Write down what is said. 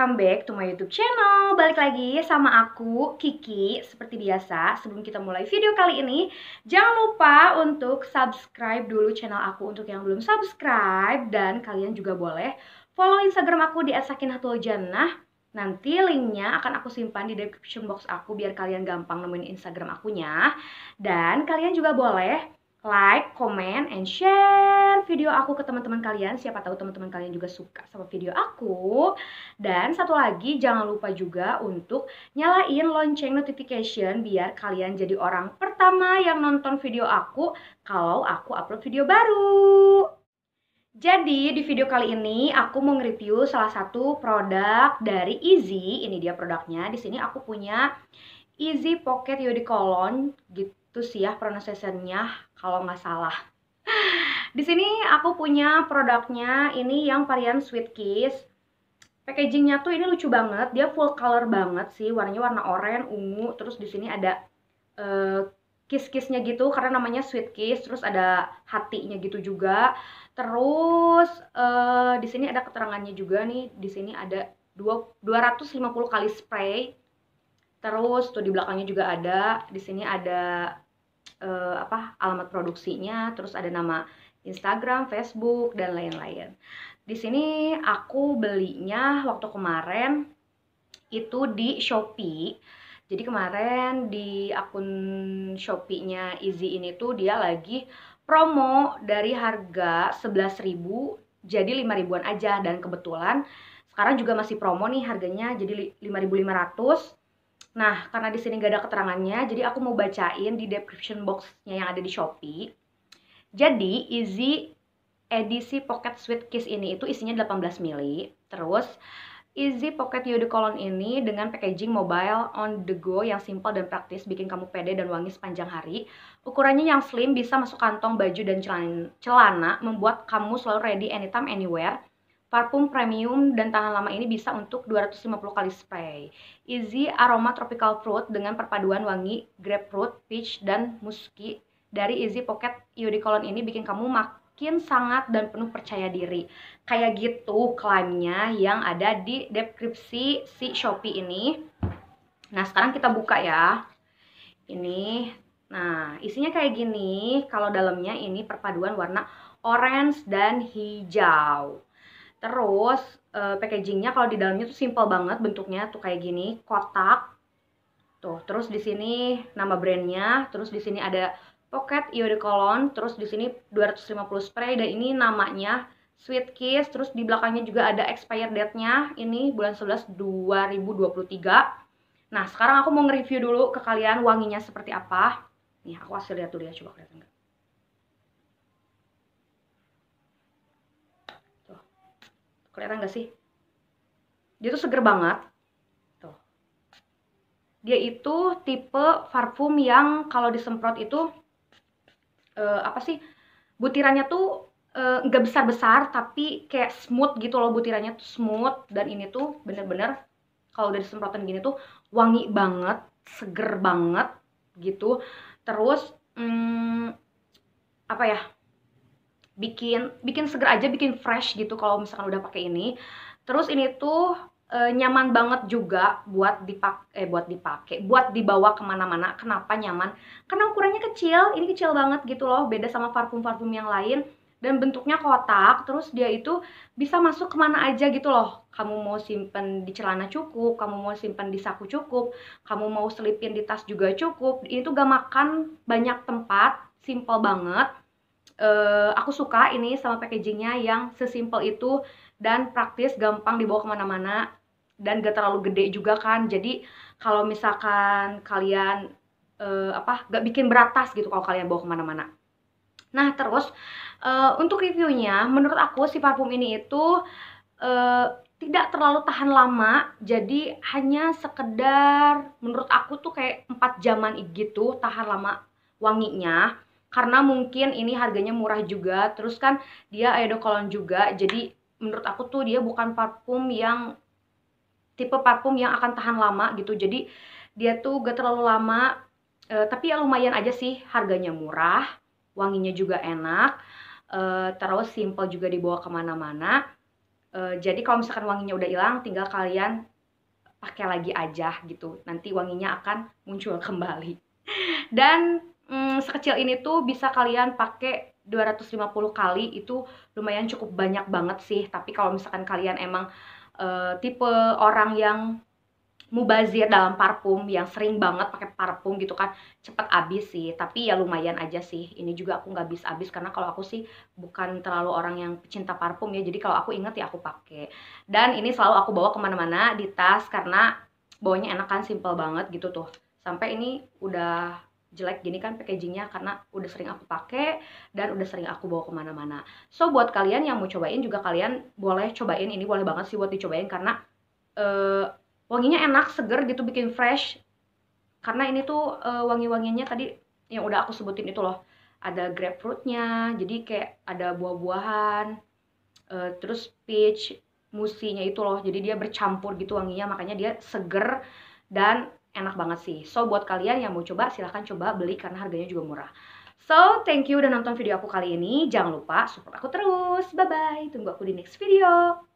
welcome back to my YouTube channel. Balik lagi sama aku Kiki seperti biasa. Sebelum kita mulai video kali ini, jangan lupa untuk subscribe dulu channel aku untuk yang belum subscribe dan kalian juga boleh follow Instagram aku di @sakinatuljanah. Nanti linknya akan aku simpan di description box aku biar kalian gampang nemuin Instagram akunya. Dan kalian juga boleh like, comment, and share video aku ke teman-teman kalian. Siapa tahu teman-teman kalian juga suka sama video aku. Dan satu lagi, jangan lupa juga untuk nyalain lonceng notification biar kalian jadi orang pertama yang nonton video aku kalau aku upload video baru. Jadi di video kali ini aku mau nge-review salah satu produk dari Easy. Ini dia produknya. Di sini aku punya Easy Pocket Yodi Colon gitu itu sih ya nya kalau nggak salah di sini aku punya produknya ini yang varian sweet kiss packagingnya tuh ini lucu banget dia full color banget sih warnanya warna oranye ungu terus di sini ada uh, kiss-kissnya gitu karena namanya sweet kiss terus ada hatinya gitu juga terus uh, di sini ada keterangannya juga nih di sini ada 250 kali spray Terus tuh di belakangnya juga ada, di sini ada uh, apa alamat produksinya, terus ada nama Instagram, Facebook dan lain-lain. Di sini aku belinya waktu kemarin itu di Shopee. Jadi kemarin di akun Shopee-nya Easy ini tuh dia lagi promo dari harga 11.000 jadi 5.000-an aja dan kebetulan sekarang juga masih promo nih harganya jadi 5.500 Nah, karena di sini gak ada keterangannya, jadi aku mau bacain di description box-nya yang ada di Shopee. Jadi, Easy edisi Pocket Sweet Kiss ini itu isinya 18 mili. Terus, Easy Pocket Colon ini dengan packaging mobile on the go yang simple dan praktis bikin kamu pede dan wangi sepanjang hari. Ukurannya yang slim bisa masuk kantong baju dan celana, celana membuat kamu selalu ready anytime anywhere Parfum premium dan tahan lama ini bisa untuk 250 kali spray. Easy aroma tropical fruit dengan perpaduan wangi grapefruit, peach, dan muski dari Easy Pocket Iodi Cologne ini bikin kamu makin sangat dan penuh percaya diri. Kayak gitu klaimnya yang ada di deskripsi si Shopee ini. Nah, sekarang kita buka ya. Ini, nah isinya kayak gini. Kalau dalamnya ini perpaduan warna orange dan hijau. Terus uh, packagingnya kalau di dalamnya tuh simple banget bentuknya tuh kayak gini kotak. Tuh terus di sini nama brandnya, terus di sini ada pocket Eau terus di sini 250 spray dan ini namanya Sweet Kiss, terus di belakangnya juga ada expired date-nya, ini bulan 11 2023. Nah, sekarang aku mau nge-review dulu ke kalian wanginya seperti apa. Nih, aku hasil lihat dulu ya, coba kelihatan nggak. Kelihatan gak sih? Dia tuh seger banget. Tuh. Dia itu tipe parfum yang kalau disemprot itu uh, apa sih? Butirannya tuh eh, nggak uh, besar-besar tapi kayak smooth gitu loh butirannya tuh smooth dan ini tuh bener-bener kalau udah disemprotin gini tuh wangi banget seger banget gitu terus hmm, apa ya bikin bikin seger aja bikin fresh gitu kalau misalkan udah pakai ini terus ini tuh e, nyaman banget juga buat dipak eh buat dipakai buat dibawa kemana-mana kenapa nyaman karena ukurannya kecil ini kecil banget gitu loh beda sama parfum parfum yang lain dan bentuknya kotak terus dia itu bisa masuk kemana aja gitu loh kamu mau simpen di celana cukup kamu mau simpen di saku cukup kamu mau selipin di tas juga cukup ini tuh gak makan banyak tempat simple banget uh, aku suka ini sama packagingnya yang sesimpel itu dan praktis, gampang dibawa kemana-mana dan gak terlalu gede juga kan. Jadi kalau misalkan kalian uh, apa gak bikin berat tas gitu kalau kalian bawa kemana-mana. Nah terus uh, untuk reviewnya, menurut aku si parfum ini itu uh, tidak terlalu tahan lama, jadi hanya sekedar menurut aku tuh kayak 4 jaman gitu tahan lama wanginya karena mungkin ini harganya murah juga terus kan dia kolon juga jadi menurut aku tuh dia bukan parfum yang tipe parfum yang akan tahan lama gitu jadi dia tuh gak terlalu lama e, tapi ya lumayan aja sih harganya murah wanginya juga enak e, terus simple juga dibawa kemana-mana e, jadi kalau misalkan wanginya udah hilang tinggal kalian pakai lagi aja gitu nanti wanginya akan muncul kembali dan hmm, sekecil ini tuh bisa kalian pakai 250 kali itu lumayan cukup banyak banget sih tapi kalau misalkan kalian emang uh, tipe orang yang mubazir dalam parfum yang sering banget pakai parfum gitu kan cepet habis sih tapi ya lumayan aja sih ini juga aku nggak habis habis karena kalau aku sih bukan terlalu orang yang pecinta parfum ya jadi kalau aku inget ya aku pakai dan ini selalu aku bawa kemana-mana di tas karena bawanya enak kan simple banget gitu tuh sampai ini udah jelek gini kan packagingnya karena udah sering aku pakai dan udah sering aku bawa kemana-mana. So buat kalian yang mau cobain juga kalian boleh cobain ini boleh banget sih buat dicobain karena uh, wanginya enak seger gitu bikin fresh karena ini tuh uh, wangi-wanginya tadi yang udah aku sebutin itu loh ada grapefruitnya jadi kayak ada buah-buahan uh, terus peach musinya itu loh jadi dia bercampur gitu wanginya makanya dia seger dan enak banget sih. So buat kalian yang mau coba silahkan coba beli karena harganya juga murah. So thank you udah nonton video aku kali ini. Jangan lupa support aku terus. Bye bye. Tunggu aku di next video.